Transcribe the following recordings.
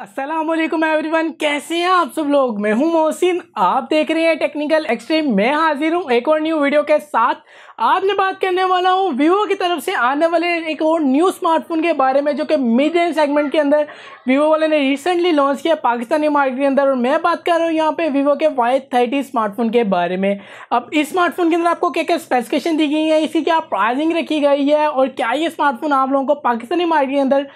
Aslam every one कैसे हैं आप सब लोग मैं हूं मोहसिन आप देख रहे हैं टेक्निकल एक्सट्रीम मैं हाजिर हूं एक और न्यू वीडियो के साथ आज मैं बात करने वाला हूं वीवो की तरफ से आने वाले एक और न्यू स्मार्टफोन के बारे में जो कि मिड रेंज सेगमेंट के अंदर वीवो वाले ने रिसेंटली लॉन्च किया पाकिस्तानी मार्केट के अंदर और मैं बात कर रहा हूँ यहाँ पे वीवो के वाई थर्टी स्मार्टफोन के बारे में अब इस स्मार्टफोन के अंदर आपको क्या क्या स्पेसिफिकेशन दी गई है इसी क्या प्राइजिंग रखी गई है और क्या ये स्मार्टफोन आप लोगों को पाकिस्तानी मार्केट के अंदर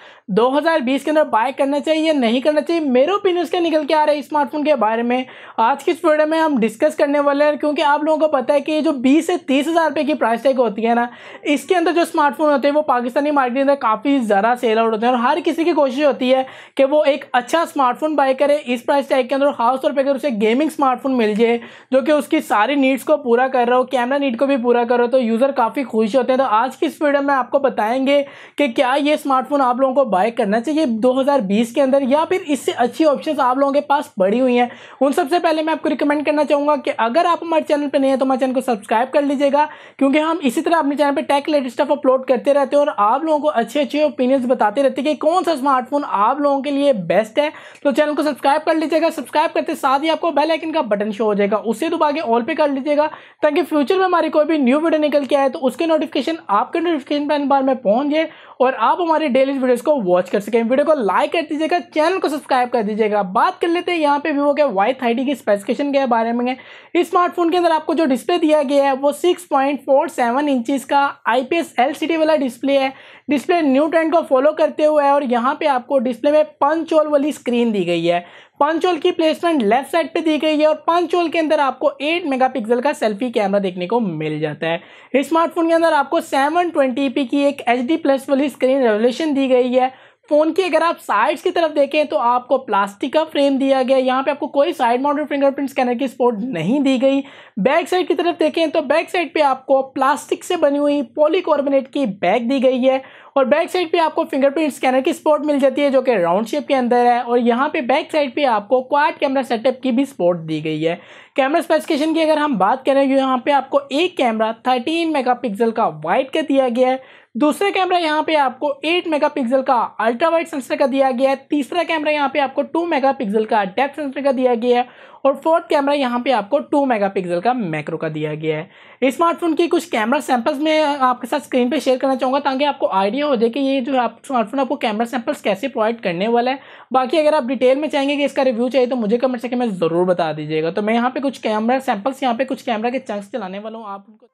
दो के अंदर बाय करना चाहिए नहीं नहीं करना चाहिए मेरे ओपिनियंस क्या निकल के आ रहे हैं स्मार्टफोन के बारे में आज के इस वीडियो में हम डिस्कस करने वाले हैं क्योंकि आप लोगों को पता है कि जो बीस से तीस हज़ार रुपये की प्राइस टैग होती है ना इसके अंदर जो स्मार्टफोन होते हैं वो पाकिस्तानी मार्केट अंदर काफ़ी ज़्यादा सेल आउट होते हैं और हर किसी की कोशिश होती है कि वो एक अच्छा स्मार्टफोन बाय करे इस प्राइस टैग के अंदर खास तौर पर अगर उसे गेमिंग स्मार्टफोन मिल जाए जो कि उसकी सारी नीड्स को पूरा कर रहा हो कैमरा नीड को भी पूरा कर रहा हो तो यूज़र काफ़ी खुश होते हैं तो आज की इस वीडियो में आपको बताएंगे कि क्या ये स्मार्टफोन आप लोगों को बाय करना चाहिए 2020 के अंदर या हाँ, फिर इससे अच्छी ऑप्शन आप लोगों के पास पड़ी हुई हैं उन सबसे पहले मैं आपको रिकमेंड करना चाहूँगा कि अगर आप हमारे चैनल पर नहीं है तो हमारे चैनल को सब्सक्राइब कर लीजिएगा क्योंकि हम इसी तरह अपने चैनल पर टेक लेटेस्ट ऑफ अपलोड करते रहते हैं और आप लोगों को अच्छे अच्छे ओपिनियंस बताते रहते हैं कि कौन सा स्मार्टफोन आप लोगों के लिए बेस्ट है तो चैनल को सब्सक्राइब कर लीजिएगा सब्सक्राइब करते साथ ही आपको बेल आइकन का बटन शो हो जाएगा उसे दबा के ऑल पे कर लीजिएगा ताकि फ्यूचर में हमारी कोई भी न्यू वीडियो निकल के आए तो उसके नोटिफिकेशन आपके नोटिफिकेशन पैन बार में पहुंच जाए और आप हमारे डेली वीडियोस को वॉच कर सकें वीडियो को लाइक कर दीजिएगा चैनल चैनल को सब्सक्राइब कर दीजिएगा बात कर लेते हैं यहाँ पे वीवो के वाई थर्टी की स्पेसिफिकेशन के बारे में इस स्मार्टफोन के अंदर आपको जो डिस्प्ले दिया गया है वो six point four seven inches का I P S L C D वाला डिस्प्ले है डिस्प्ले न्यू ट्रेंड को फॉलो करते हुए है और यहाँ पे आपको डिस्प्ले में पंच होल वाली स्क्रीन दी गई है पंच होल की प्लेसमेंट लेफ्ट साइड पे दी गई है और पंच होल के अंदर आपको 8 मेगापिक्सल का सेल्फी कैमरा देखने को मिल जाता है इस स्मार्टफोन के अंदर आपको 720p की एक एच प्लस वाली स्क्रीन रेवोल्यूशन दी गई है फ़ोन की अगर आप साइड्स की तरफ देखें तो आपको प्लास्टिक का फ्रेम दिया गया यहाँ पे आपको कोई साइड माउंटेड फिंगरप्रिंट स्कैनर की सपोर्ट नहीं दी गई बैक साइड की तरफ देखें तो बैक साइड पे आपको प्लास्टिक से बनी हुई पॉलीकार्बोनेट की बैग दी गई है और बैक साइड पे आपको फिंगरप्रिंट स्कैनर की सपोर्ट मिल जाती है जो कि राउंड शेप के अंदर है और यहाँ पे बैक साइड पे आपको क्वाड कैमरा सेटअप की भी सपोर्ट दी गई है कैमरा स्पेसिफिकेशन की अगर हम बात करें यहाँ पे आपको एक कैमरा 13 मेगापिक्सल का वाइड का दिया गया है दूसरा कैमरा यहाँ पे आपको 8 मेगापिक्सल का अल्ट्रा वाइट सेंसर का दिया गया है तीसरा कैमरा यहाँ पे आपको 2 मेगापिक्सल का डेप सेंसर का दिया गया है और फोर्थ कैमरा यहाँ पे आपको 2 मेगापिक्सल का मैक्रो का दिया गया है स्मार्टफोन की कुछ कैमरा सैंपल्स में आपके साथ स्क्रीन पे शेयर करना चाहूँगा ताकि आपको आइडिया हो जाए कि ये जो आप स्मार्टफोन आपको कैमरा सैंपल्स कैसे प्रोवाइड करने वाला है बाकी अगर आप डिटेल में चाहेंगे कि इसका रिव्यू चाहिए तो मुझे कमेंट से में ज़रूर बता दीजिएगा तो मैं यहाँ पर कुछ कैमरा सैंपल्स यहाँ पे कुछ कैमरा के चंक्स चलाने वाला हूँ आप उनको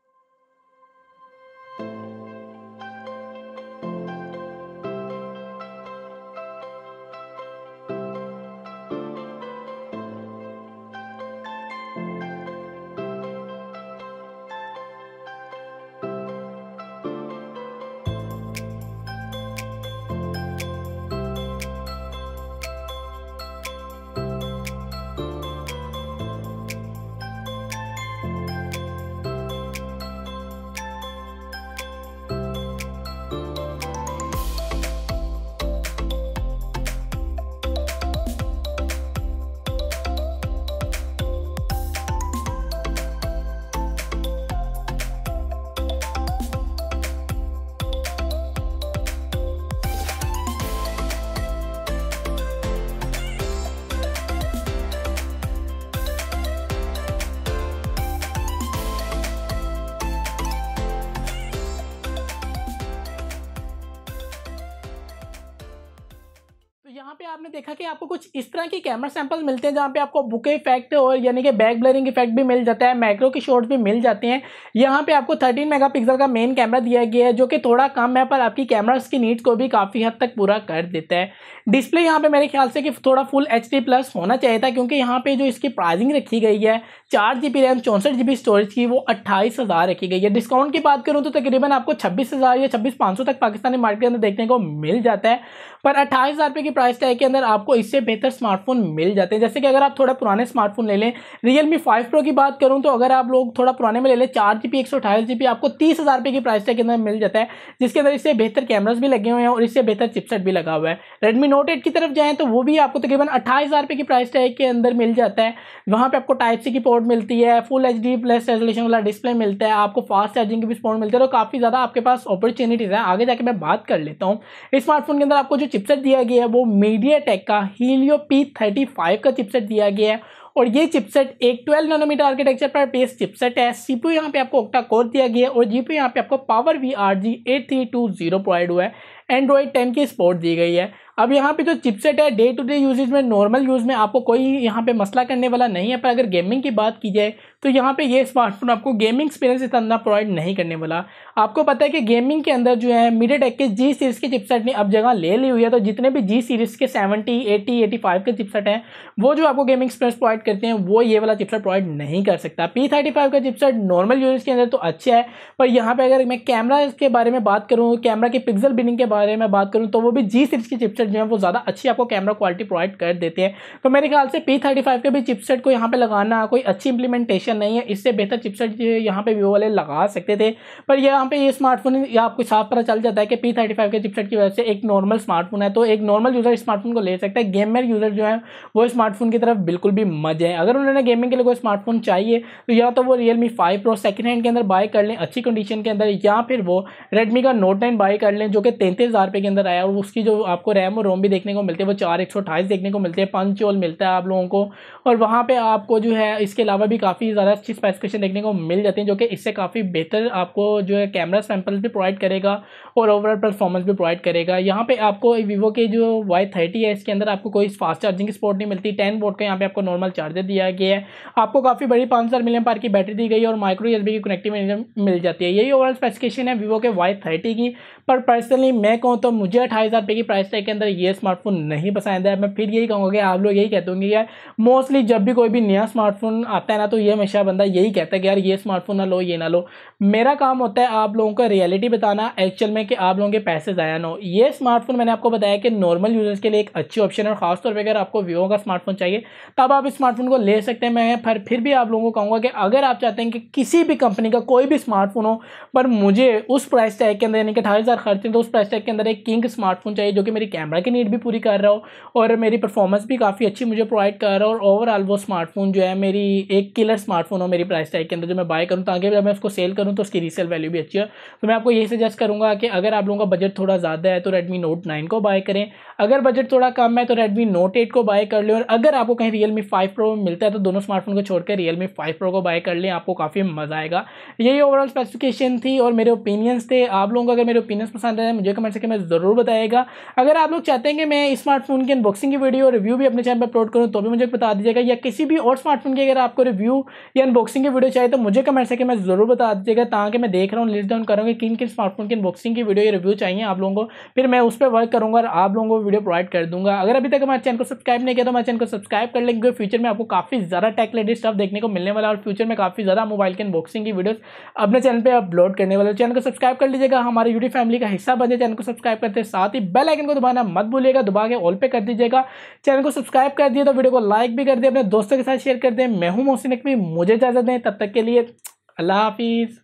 यहाँ पे आपने देखा कि आपको कुछ इस तरह के कैमरा सैंपल मिलते हैं जहाँ पे आपको बुके इफेक्ट और यानी कि बैक ब्लरिंग इफेक्ट भी मिल जाता है मैक्रो के शॉट्स भी मिल जाते हैं यहाँ पे आपको 13 मेगापिक्सल का मेन कैमरा दिया गया है जो कि थोड़ा कम है पर आपकी कैमराज की नीड्स को भी काफ़ी हद तक पूरा कर देता है डिस्प्ले यहाँ पर मेरे ख्याल से कि थोड़ा फुल एच प्लस होना चाहिए था क्योंकि यहाँ पर जो इसकी प्राइजिंग रखी गई है चार जी बी रैम चौंसठ जी बी स्टोरेज की वो अट्ठाईस हज़ार रखी गई है डिस्काउंट की बात करूँ तो तकरीबन आपको छब्बीस हज़ार या छब्बीस पाँच सौ तक पाकिस्तानी मार्केट के अंदर देखने को मिल जाता है पर अट्ठाईस हज़ार रुपये की प्राइस टैग के अंदर आपको इससे बेहतर स्मार्टफोन मिल जाते हैं जैसे कि अगर आप थोड़ा पुराने स्मार्टफोन ले लें रियल मी फाइव प्रो की बात करूँ तो अगर आप लोग थोड़ा पुराने में ले लें चार जी बी एक सौ अठाईस जी आपको तीस हज़ार रुपये की प्राइस टैग के अंदर मिल जाता है जिसके अंदर इससे बेहतर कैमराज भी लगे हुए हैं और इससे बेहतर चिपसेट भी लगा हुआ है रेडमी नोट एट की तरफ जाएँ तो वो भी आपको तकरीबन अट्ठाईस हज़ार रुपये की प्राइस टैग के अंदर मिल जाता है वहाँ पर आपको टाइप सी की पोर्ट मिलती है full H D plus resolution वाला डिस्प्ले मिलता है आपको फास्ट चार्जिंग की भी स्पोर्ट मिलती है और काफ़ी ज़्यादा आपके पास अपॉर्चुनिटीज़ है आगे जाके मैं बात कर लेता हूँ इस स्मार्टफोन के अंदर आपको जो चिपसेट दिया गया है वो मे मीडिया टेक का हीलियो पी थर्टी फाइव का चिपसेट दिया गया है और ये चिपसेट एक 12 नैनोमीटर आर्किटेक्चर पर बेस्ड चिपसेट है सीपीयू यहाँ पे आपको ओक्टा कोर दिया गया है और जीपीयू यहाँ पे आपको power V R G eight three two zero provide हुआ है एंड्रॉयड टेन की सपोर्ट दी गई है अब यहाँ पे जो चिपसेट है डे टू डे यूजेज में नॉर्मल यूज़ में आपको कोई यहाँ पे मसला करने वाला नहीं है पर अगर गेमिंग की बात की जाए तो यहाँ पे ये स्मार्टफोन आपको गेमिंग एक्सपीरियंस इतना प्रोवाइड नहीं करने वाला आपको पता है कि गेमिंग के अंदर जो है मीडिया टेक के जी सीरीज़ के चिपसेट ने अब जगह ले ली हुई है तो जितने भी जी सीरीज़ के सेवेंटी एटी एटी फाइव के चिपसेट हैं वो जो आपको गेमिंग एक्सपीरियंस प्रोवाइड करते हैं वो ये वाला चिपसेट प्रोवाइड नहीं कर सकता पी थर्टी फाइव का चिपसेट नॉर्मल यूज के अंदर तो अच्छा है पर यहाँ पर अगर मैं कैमरा के बारे में बात करूँ कैमरा के पिक्सल बिनिंग के बारे में बात करूँ तो वो भी जी सीरीज़ के चिपसेट जो है वो ज़्यादा अच्छी आपको कैमरा क्वालिटी प्रोवाइड कर देते हैं तो मेरे ख्याल से पी थर्टी फाइव के भी चिपसेट को यहाँ पर लगाना कोई अच्छी इंप्लीमेंटेशन नहीं है इससे बेहतर चिपसेट यहाँ पर वीवो वाले लगा सकते थे पर यहाँ पर ये स्मार्टफोन आपको साफ पता चल जाता है कि पी थर्टी फाइव के चिपसेट की वजह से एक नॉर्मल स्मार्टफोन है तो एक नॉर्मल यूज़र स्मार्टफोन को ले सकता है गेमर यूज़र जो है वो स्मार्टफोन की तरफ बिल्कुल भी मज है अगर उन्होंने गेमिंग के लिए कोई स्मार्टफोन चाहिए तो या तो वो Realme five pro second hand के अंदर बाय कर लें अच्छी कंडीशन के अंदर या फिर वो रेडमी का नोट नाइन बाय कर लें जो कि तैंतीस हज़ार रुपये के अंदर आया और उसकी जो आपको रैम और रोम भी देखने को मिलते हैं वो चार एक सौ अट्ठाईस देखने को मिलते हैं ओल मिलता है आप लोगों को और वहाँ पर आपको जो है इसके अलावा भी काफ़ी ज़्यादा अच्छी स्पेसिफिकेशन देखने को मिल जाती है जो कि इससे काफ़ी बेहतर आपको जो है कैमरा सैम्पल भी प्रोवाइड करेगा और ओवरऑल परफॉर्मेंस भी प्रोवाइड करेगा यहाँ पर आपको वीवो के जो वाई थर्टी है इसके अंदर आपको कोई फास्ट चार्जिंग की स्पोर्ट नहीं मिलती टेन बोर्ड का यहाँ पे आपको नॉर्मल चार्जर दिया गया है आपको काफ़ी बड़ी पाँच हज़ार मिलियन पार की बैटरी दी गई और माइक्रो एस की कनेक्टिविटी मिल जाती है यही ओवरऑल स्पेसिफिकेशन है वीवो के वाई थर्टी की पर पर्सनली मैं कहूँ तो मुझे अठाईस हज़ार की प्राइस टैग के अंदर ये स्मार्टफोन नहीं पसंद है मैं फिर यही कहूँगा कि आप लोग यही कहते होंगे यार मोस्टली जब भी कोई भी नया स्मार्टफोन आता है ना तो ये हमेशा बंदा यही कहता है कि यार ये स्मार्टफोन ना लो ये ना लो मेरा काम होता है आप लोगों को रियलिटी बताना एक्चुअल में कि आप लोगों के पैसे ज़ाया ना हो ये स्मार्टफोन मैंने आपको बताया कि नॉर्मल यूज़र्स के लिए एक अच्छी ऑप्शन है और खासतौर पर अगर आपको वीवो का स्मार्टफोन चाहिए तब आप इस स्मार्टफोन को ले सकते हैं मैं पर फिर भी आप लोगों को कहूँगा कि अगर आप चाहते हैं कि किसी भी कंपनी का कोई भी स्मार्टफोन हो पर मुझे उस प्राइस टैग के अंदर यानी कि अठारह हज़ार खर्चे तो उस प्राइस टैग के अंदर एक किंग स्मार्टफोन चाहिए जो कि मेरी कैमरा कैमरा की नीड भी पूरी कर रहा हो और मेरी परफॉर्मेंस भी काफ़ी अच्छी मुझे प्रोवाइड कर रहा हो और ओवरऑल वो स्मार्टफोन जो है मेरी एक किलर स्मार्टफोन हो मेरी प्राइस टाइप के अंदर जो मैं बाय करूँ ताकि जब मैं उसको सेल करूँ तो उसकी रीसेल वैल्यू भी अच्छी हो तो मैं आपको यही सजेस्ट करूँगा कि अगर आप लोगों का बजट थोड़ा ज़्यादा है तो रेडमी नोट नाइन को बाय करें अगर बजट थोड़ा कम है तो रेडमी नोट एट को बाय कर लें और अगर आपको कहीं रियल मी फाइव प्रो मिलता है तो दोनों स्मार्टफोन को छोड़कर रियल मी फाइव प्रो को बाय कर लें आपको काफ़ी मज़ा आएगा यही ओवरऑल स्पेसिफिकेशन थी और मेरे ओपिनियंस थे आप लोगों को अगर मेरे ओपिनियंस पसंद आए मुझे कमेंट सेक्शन मैं ज़रूर बताएगा अगर आप लोग लोग चाहते हैं कि मैं स्मार्टफोन की अनबॉक्सिंग की वीडियो और रिव्यू भी अपने चैनल पर अपलोड करूँ तो भी मुझे बता दीजिएगा या किसी भी और स्मार्टफोन की अगर आपको रिव्यू या अनबॉक्सिंग की वीडियो चाहिए तो मुझे कमेंट से मैं ज़रूर बता दीजिएगा ताकि मैं देख रहा हूँ लिस्ट डाउन करूँगी किन किन स्मार्टफोन की अनबॉक्सिंग की वीडियो या रिव्यू चाहिए आप लोगों को फिर मैं उस पर वर्क करूँगा और आप लोगों को वीडियो प्रोवाइड कर दूँगा अगर अभी तक हमारे चैनल को सब्सक्राइब नहीं किया तो हमारे चैनल को सब्सक्राइब कर लेंगे क्योंकि फ्यूचर में आपको काफ़ी ज़्यादा टैक लेटेस्ट स्टफ देखने को मिलने वाला और फ्यूचर में काफ़ी ज़्यादा मोबाइल की अनबॉक्सिंग की वीडियो अपने चैनल पर अपलोड करने वाले चैनल तो को सब्सक्राइब कर लीजिएगा हमारे यूट्यूब फैमिली का हिस्सा बने चैनल को सब्सक्राइब करते साथ ही बेल आइकन को दबाना मत भूलिएगा दुबा के ऑल पे कर दीजिएगा चैनल को सब्सक्राइब कर दिए तो वीडियो को लाइक भी कर दिए अपने दोस्तों के साथ शेयर कर दें मैं हूँ मोहसिन नकवी मुझे इजाजत दें तब तक के लिए अल्लाह हाफिज़